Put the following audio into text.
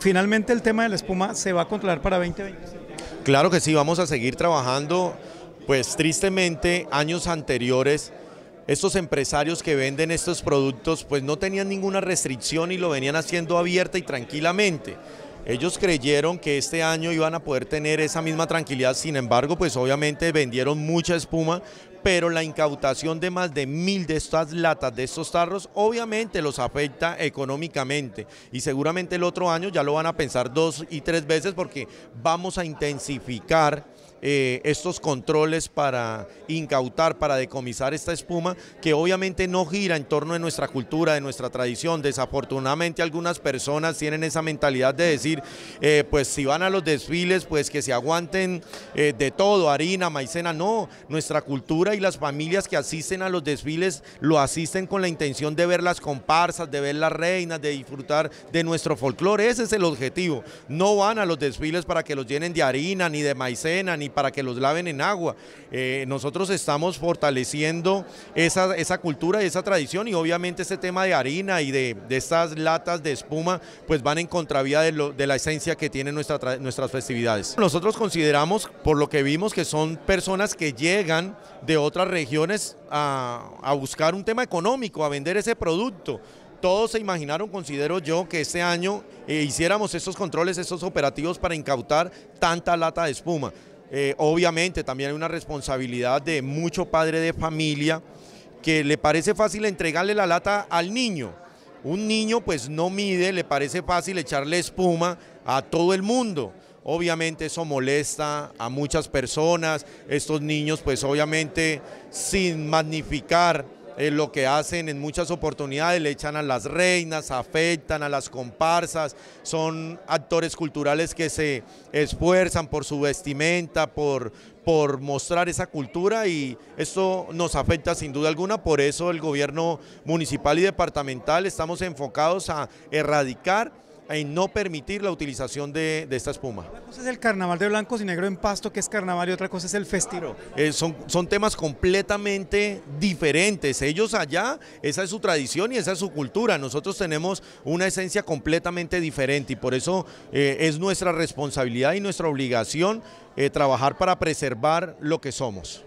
Finalmente el tema de la espuma se va a controlar para 2020. Claro que sí, vamos a seguir trabajando, pues tristemente años anteriores estos empresarios que venden estos productos pues no tenían ninguna restricción y lo venían haciendo abierta y tranquilamente. Ellos creyeron que este año iban a poder tener esa misma tranquilidad, sin embargo, pues obviamente vendieron mucha espuma, pero la incautación de más de mil de estas latas, de estos tarros, obviamente los afecta económicamente y seguramente el otro año ya lo van a pensar dos y tres veces porque vamos a intensificar eh, estos controles para incautar, para decomisar esta espuma, que obviamente no gira en torno de nuestra cultura, de nuestra tradición. Desafortunadamente algunas personas tienen esa mentalidad de decir, eh, pues si van a los desfiles, pues que se aguanten eh, de todo, harina, maicena. No, nuestra cultura y las familias que asisten a los desfiles lo asisten con la intención de ver las comparsas, de ver las reinas, de disfrutar de nuestro folclore. Ese es el objetivo. No van a los desfiles para que los llenen de harina, ni de maicena, ni para que los laven en agua. Eh, nosotros estamos fortaleciendo esa, cultura cultura, esa tradición y obviamente ese tema de harina y de, de estas latas de espuma pues van en contravía de, de la esencia que tienen nuestra, nuestras festividades. Nosotros consideramos, por lo que vimos, que son personas que llegan de otras regiones a, buscar un tema económico, a vender ese producto todos se imaginaron, considero yo, que este año eh, hiciéramos esos controles, estos operativos para incautar tanta lata de espuma. Eh, obviamente también hay una responsabilidad de mucho padre de familia que le parece fácil entregarle la lata al niño. Un niño pues no mide, le parece fácil echarle espuma a todo el mundo. Obviamente eso molesta a muchas personas, estos niños pues obviamente sin magnificar eh, lo que hacen en muchas oportunidades, le echan a las reinas, afectan a las comparsas, son actores culturales que se esfuerzan por su vestimenta, por, por mostrar esa cultura y esto nos afecta sin duda alguna, por eso el gobierno municipal y departamental estamos enfocados a erradicar en no permitir la utilización de, esta espuma. Una cosa es el carnaval de blancos y negro en pasto, que es carnaval, y otra cosa es el festival. Eh, son, temas completamente diferentes. Ellos allá, esa es su tradición y esa es su cultura. Nosotros tenemos una esencia completamente diferente y por eso eh, es nuestra responsabilidad y nuestra obligación eh, trabajar para preservar lo que somos.